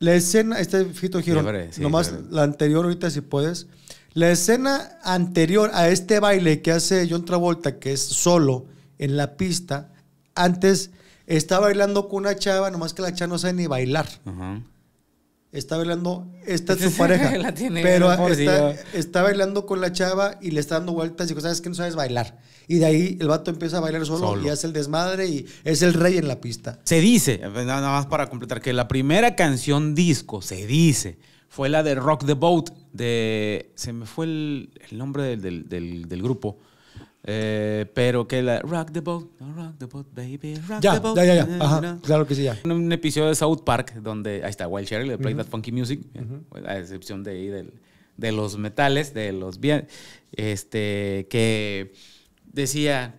La escena, este Fito Giro, nomás la anterior ahorita si puedes. La escena anterior a este baile que hace John Travolta, que es solo en la pista, antes está bailando con una chava, nomás que la chava no sabe ni bailar. Está bailando, esta es su pareja, pero está, bailando con la chava y le está dando vueltas y cosas ¿sabes que No sabes bailar. Y de ahí el vato empieza a bailar solo, y hace el desmadre y es el rey en la pista. Se dice, eh, pues, nada más para completar, que la primera canción disco, se dice, fue la de Rock the Boat, de... Se me fue el, nombre del, grupo. Eh, pero que la Rock the Boat, rock the boat, baby, rock ya, the boat. Ya, ya, Ajá, claro que sí, ya. En un episodio de South Park donde ahí está Wild Sherry, le play that funky music, eh, pues, a excepción de ahí de los metales, de los bien, este, que Decía,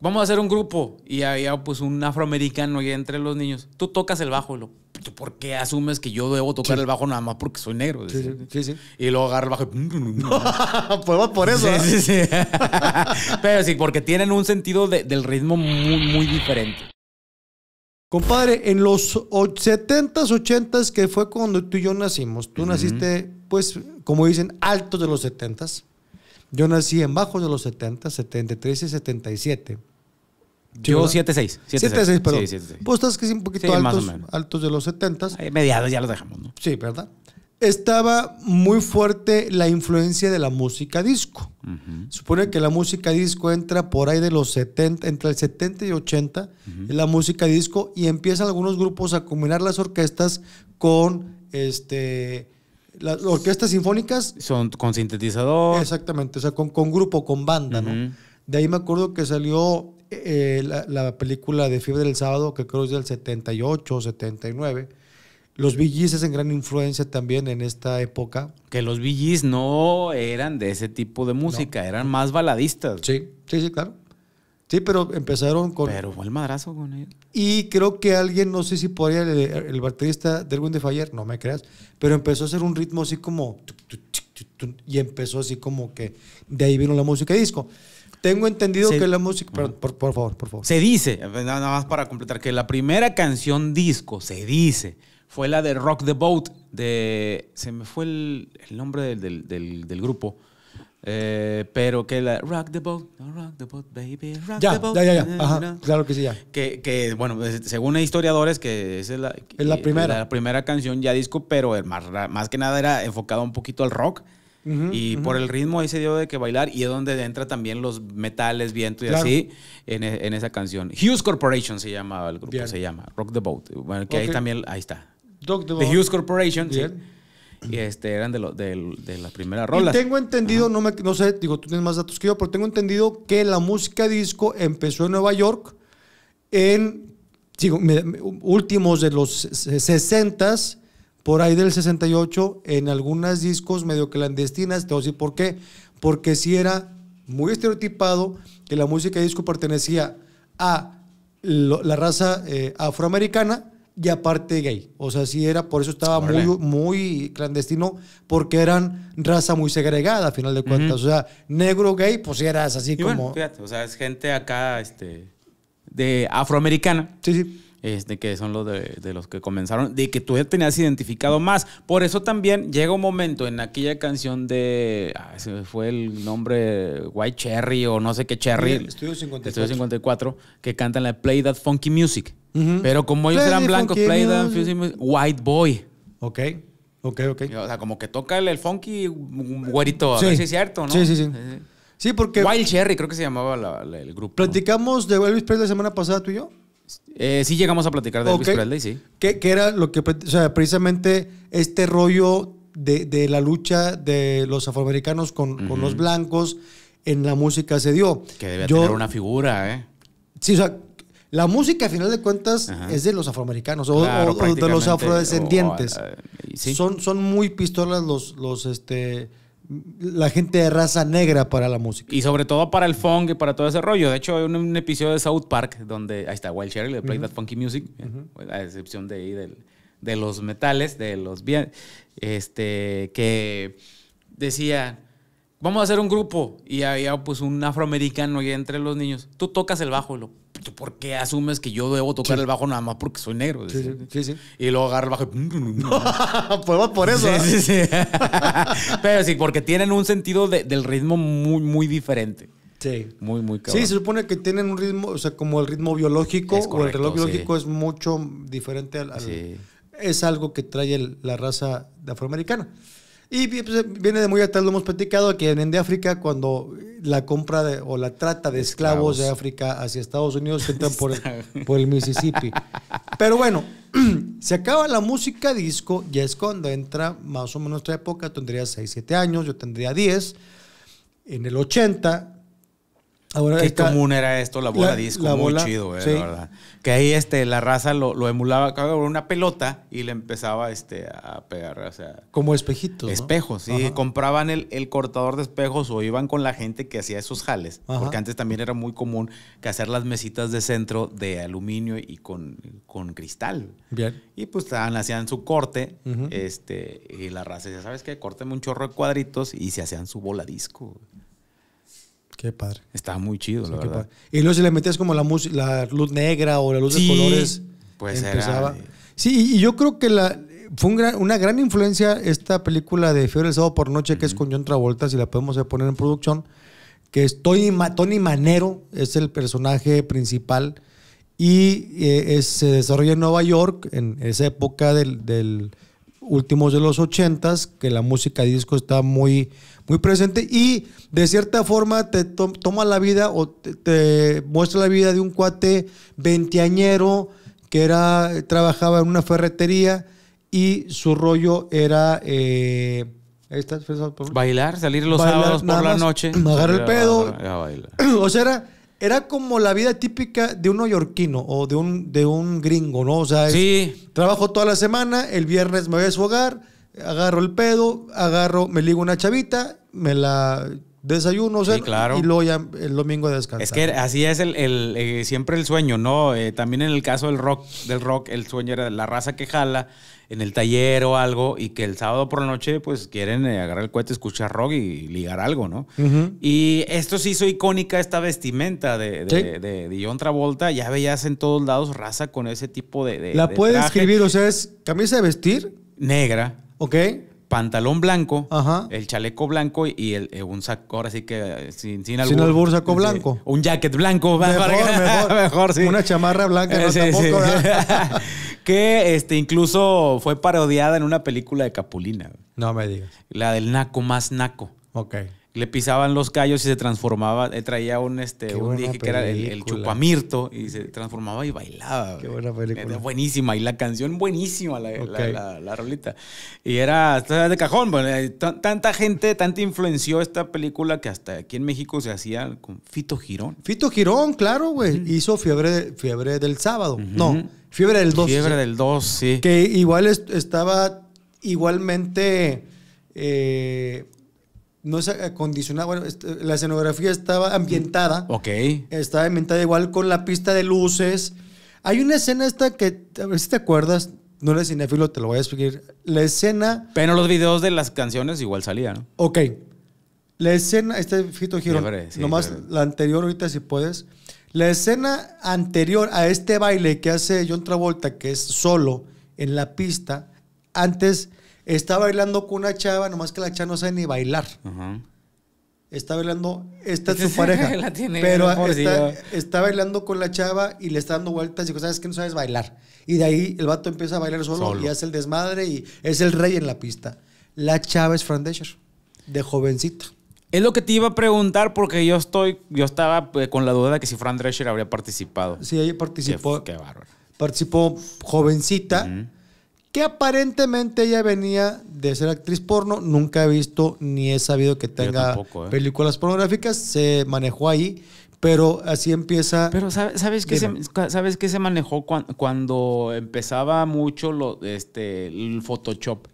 vamos a hacer un grupo. Y había pues un afroamericano ahí entre los niños, tú tocas el bajo. Lo, ¿Por qué asumes que yo debo tocar el bajo nada más porque soy negro? Sí, sí, Y luego agarra el bajo pues por eso. Sí, Pero sí, porque tienen un sentido del ritmo muy, muy diferente. Compadre, en los 70s, 80s, que fue cuando tú y yo nacimos, tú naciste, pues, como dicen, altos de los 70s. Yo nací en bajos de los 70, 73 y 77. Yo 7-6. 7-6, perdón. Sí, pues estás que sí, un poquito altos, altos de los 70. Mediados ya los dejamos, ¿no? Sí, ¿verdad? Estaba muy fuerte la influencia de la música disco. Supone que la música disco entra por ahí de los 70, entre el 70 y 80, la música disco, y empiezan algunos grupos a combinar las orquestas con este las orquestas sinfónicas. Son con sintetizador. Exactamente, o sea, con, grupo, con banda, ¿no? De ahí me acuerdo que salió eh, la, película de Fiebre del Sábado, que creo es del 78 o 79. Los VGs hacen gran influencia también en esta época. Que los VGs no eran de ese tipo de música, eran más baladistas. Sí, sí, sí, claro. Sí, pero empezaron con. Pero fue el madrazo con él. Y creo que alguien, no sé si podría, el, baterista de de Fayer, no me creas, pero empezó a hacer un ritmo así como. Y empezó así como que. De ahí vino la música disco. Tengo entendido que la música. por, favor, por favor. Se dice, eh, nada más para completar, que la primera canción disco, se dice, fue la de Rock the Boat, de. Se me fue el, el nombre del, del, del grupo. Eh, pero que la Rock the Boat, Rock the Boat, baby, Rock the Boat. Ya, ya, claro que sí, ya. Que, bueno, según historiadores, que esa es la, es la primera. La primera canción ya disco, pero más, más que nada era enfocado un poquito al rock. y por el ritmo ahí se dio de que bailar y es donde entra también los metales, viento y así e, en, esa canción. Hughes Corporation se llamaba el grupo, se llama Rock the Boat. que ahí también, ahí está. the, Hughes Corporation, y este, eran de, lo, de, de las primeras rolas. Y tengo entendido, no, no sé, digo, tú tienes más datos que yo, pero tengo entendido que la música disco empezó en Nueva York en últimos de los 60 por ahí del 68, en algunas discos medio clandestinas. Te voy a decir por qué. Porque si era muy estereotipado que la música disco pertenecía a la raza eh, afroamericana y aparte gay. O sea, sí era, por eso estaba muy, muy clandestino, porque eran raza muy segregada, a final de cuentas. O sea, negro gay, pues eras así como. o sea, es gente acá, este. de afroamericana. Sí, sí. Este, que son los de, los que comenzaron, de que tú ya tenías identificado más. Por eso también llega un momento en aquella canción de, fue el nombre, White Cherry o no sé qué Cherry. Estudio 54. Estudio 54, que cantan la Play That Funky Music. Pero como ellos eran blancos, play fusion white boy. Ok. Ok, ok. O sea, como que toca el, el funky güerito. sí. cierto, ¿no? Sí, sí, sí. Sí, porque. Wild Cherry, creo que se llamaba el grupo. ¿Platicamos de Elvis Presley la semana pasada tú y yo? Eh, sí, llegamos a platicar de Elvis Presley, sí. ¿Qué era lo que. O sea, precisamente este rollo de, la lucha de los afroamericanos con, los blancos en la música se dio. Que debía tener una figura, ¿eh? Sí, o sea, la música, a final de cuentas, es de los afroamericanos o, de los afrodescendientes. Eh, son, son muy pistolas los, los este, la gente de raza negra para la música. Y sobre todo para el funk y para todo ese rollo. De hecho, hay un, episodio de South Park donde ahí está Wild Sherry, le Play That Funky Music, eh, pues, a excepción de ahí de los metales, de los bien, este, que decía vamos a hacer un grupo. Y había pues un afroamericano y entre los niños. Tú tocas el bajo, lo por qué asumes que yo debo tocar el bajo nada más porque soy negro? Sí, sí, Y luego agarra el bajo y... por eso. Sí, sí, Pero sí, porque tienen un sentido del ritmo muy, muy diferente. Sí. Muy, muy cabrón. Sí, se supone que tienen un ritmo, o sea, como el ritmo biológico o el reloj biológico es mucho diferente al... es algo que trae la raza afroamericana. Y pues, viene de muy atrás, lo hemos platicado, que en de África, cuando la compra o la trata de esclavos, de África hacia Estados Unidos entra por el, por el Mississippi. Pero bueno, se acaba la música disco, ya es cuando entra más o menos nuestra época, tendría 6, 7 años, yo tendría 10. En el 80 Qué común era esto, la bola disco, muy chido, eh, verdad. Que ahí este, la raza lo, emulaba con una pelota y le empezaba este, a pegar, o sea... Como espejitos, Espejos, Y sí. Compraban el, cortador de espejos o iban con la gente que hacía esos jales. Porque antes también era muy común que hacer las mesitas de centro de aluminio y con, cristal. Bien. Y pues hacían su corte, este, y la raza decía, ¿sabes qué? Córteme un chorro de cuadritos y se hacían su bola disco. Qué padre. Estaba muy chido, la verdad. Y luego si le metías como la, luz negra o la luz de colores. Pues empezaba. Sí, y yo creo que fue una gran influencia esta película de Fiebre del Sábado por Noche, que es con John Travolta, si la podemos poner en producción, que es Tony, Manero, es el personaje principal y eh, se desarrolla en Nueva York, en esa época del últimos de los ochentas, que la música disco está muy, muy presente y de cierta forma te toma la vida o te, muestra la vida de un cuate veinteañero que era, trabajaba en una ferretería y su rollo era... Eh, bailar, salir los sábados por la noche. Agarrar el pedo. o sea, era era como la vida típica de un neoyorquino o de un, de un gringo, ¿no? O sea, trabajo toda la semana, el viernes me voy a su hogar, agarro el pedo, agarro, me ligo una chavita, me la Desayuno, claro. y luego el domingo descansar. Es que así es el, eh, siempre el sueño, ¿no? Eh, también en el caso del rock, del rock, el sueño era la raza que jala en el taller o algo y que el sábado por la noche pues quieren eh, agarrar el cohete, escuchar rock y ligar algo, ¿no? Y esto sí hizo icónica esta vestimenta de, de, John Travolta. Ya veías en todos lados raza con ese tipo de... la puedes escribir, o sea, es camisa de vestir. Negra. Ok pantalón blanco, el chaleco blanco y el, eh, un saco, así que eh, sin, sin albur. Sin blanco. Un jacket blanco. Mejor, sí. Una chamarra blanca. Eh, sí, que este, incluso fue parodiada en una película de Capulina. No me digas. La del naco más naco. Ok le pisaban los callos y se transformaba, traía un este un dije que era el, chupamirto y se transformaba y bailaba. Qué buena película. Era buenísima y la canción buenísima la, rolita. Y era de cajón, eh, tanta gente, tanta influenció esta película que hasta aquí en México se hacía con Fito Girón. Fito Girón, claro, güey, hizo fiebre del sábado. No, fiebre del 2. Fiebre del 2, sí. Que igual estaba igualmente eh, no es acondicionado bueno, este, la escenografía estaba ambientada. Ok. Estaba ambientada igual con la pista de luces. Hay una escena esta que, a ver si te acuerdas, no eres cinéfilo, te lo voy a explicar. La escena... Pero los videos de las canciones igual salían, ¿no? Ok. La escena, este Fito Giro, sí, nomás la anterior ahorita si puedes. La escena anterior a este baile que hace John Travolta, que es solo en la pista, antes Está bailando con una chava, nomás que la chava no sabe ni bailar. Está bailando, esta es su pareja. pero está, bailando con la chava y le está dando vueltas y cosas, que no sabes bailar. Y de ahí el vato empieza a bailar solo, y hace el desmadre y es el rey en la pista. La chava es Fran Drescher. de jovencita. Es lo que te iba a preguntar porque yo estoy, yo estaba eh, con la duda de que si Fran Drescher habría participado. Sí, ella participó. Qué, bárbaro. Participó jovencita que aparentemente ella venía de ser actriz porno, nunca he visto ni he sabido que tenga ¿eh? películas pornográficas, se manejó ahí, pero así empieza... Pero ¿sabes, sabes que, se, se manejó cuando empezaba mucho lo, este, el Photoshop?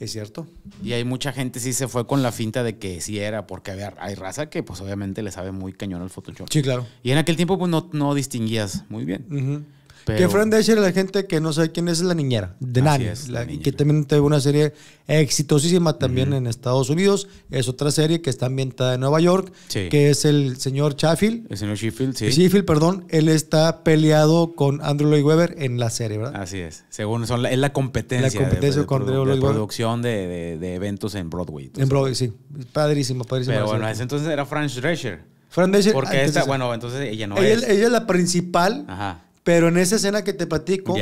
Es cierto. Y hay mucha gente sí se fue con la finta de que sí era, porque hay raza que pues obviamente le sabe muy cañón al Photoshop. Sí, claro. Y en aquel tiempo pues no, distinguías muy bien. Que Fran Drescher, la gente que no sabe quién es, la niñera de Nani. Es, Que también tuvo una serie exitosísima también en Estados Unidos. Es otra serie que está ambientada en Nueva York, que es el señor Chaffield. El señor Sheffield, sí. Sheffield, perdón. Él está peleado con Andrew Lloyd Webber en la serie, ¿verdad? Así es. Según son es la competencia. La competencia de, con Andrew Lloyd Webber. La producción de, de, eventos en Broadway. En Broadway, sí. Padrísimo, padrísimo. Pero bueno, ese entonces era Fran Drescher. Fran Drescher Porque ah, esta, bueno, entonces ella no es. Ella es la principal. Ajá. Pero en esa escena que te platico,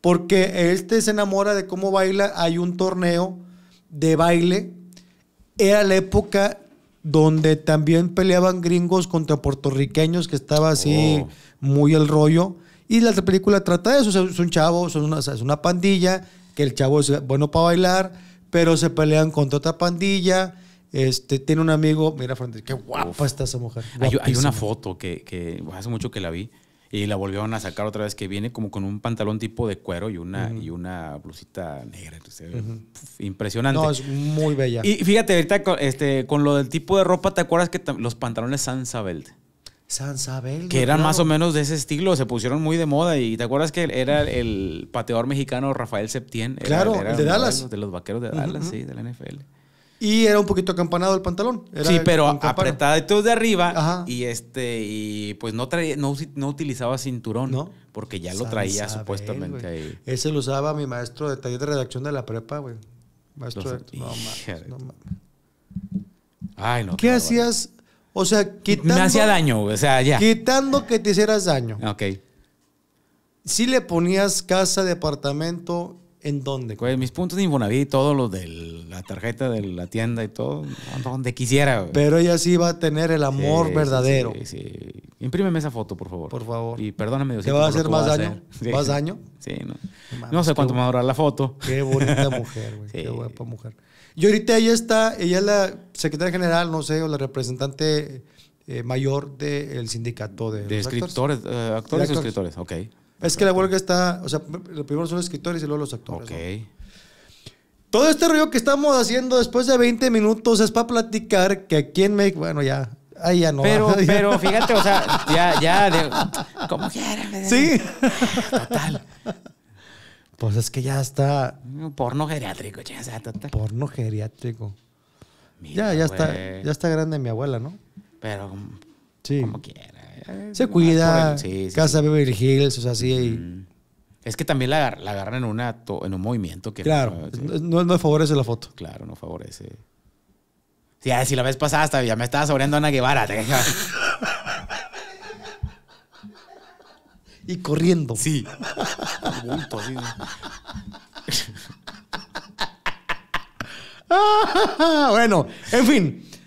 porque este se enamora de cómo baila, hay un torneo de baile. Era la época donde también peleaban gringos contra puertorriqueños, que estaba así oh. muy el rollo. Y la película trata de eso, es un chavo, son es una pandilla, que el chavo es bueno para bailar, pero se pelean contra otra pandilla. Este, tiene un amigo, mira, frente, qué guapa está esa mujer. Hay, una foto que, hace mucho que la vi, y la volvieron a sacar otra vez que viene como con un pantalón tipo de cuero y una, y una blusita negra. Impresionante. No, es muy bella. Y fíjate, ahorita con, este, con lo del tipo de ropa, ¿te acuerdas que los pantalones San ¿San Sabel? Que eran más o menos de ese estilo, se pusieron muy de moda. Y te acuerdas que era el pateador mexicano Rafael Septién. claro, el de Dallas. De los vaqueros de Dallas, sí, de la NFL. Y era un poquito acampanado el pantalón. sí, pero todo de arriba. Ajá. Y este, y pues no traía, no, utilizaba cinturón. No. Porque ya lo traía supuestamente ahí. Ese lo usaba mi maestro de taller de redacción de la prepa, güey. Maestro de, No no mames. Ay, no. ¿Qué hacías? O sea, quitando. Me hacía daño, o sea, ya. Quitando que te hicieras daño. Ok. Si le ponías casa, departamento ¿En dónde? Pues mis puntos de Infonavit, todo lo de la tarjeta de la tienda y todo, donde quisiera. Pero ella sí va a tener el amor verdadero. Sí, sí, Imprímeme esa foto, por favor. Por favor. Y perdóname, ¿Te va a hacer más daño? ¿Más daño? Sí, no. no sé cuánto me va a durar la foto. Qué bonita mujer, güey. Qué guapa mujer. Y ahorita ella está, ella es la secretaria general, no sé, o la representante eh, mayor del sindicato de, de escritores. Eh, actores, escritores, ok. Es que la huelga está, o sea, lo primero son los escritores y luego los actores. Ok. Todo este rollo que estamos haciendo después de 20 minutos es para platicar que aquí en México, bueno, ya, ahí ya no. Pero, pero fíjate, o sea, ya, ya, de, como quieran. Sí. Total. Pues es que ya está. Porno geriátrico, ya total. Porno geriátrico. ya, ya está, ya está grande mi abuela, ¿no? Pero, sí. como quiera se ah, cuida, casa de Virgil Hills, o sea, Es que también la, la agarran en, en un movimiento que... Claro, no, no favorece la foto. Claro, no favorece. Sí, si la vez pasada ya me estaba sobriendo Ana Guevara. y corriendo. Sí. sí. bueno, en fin.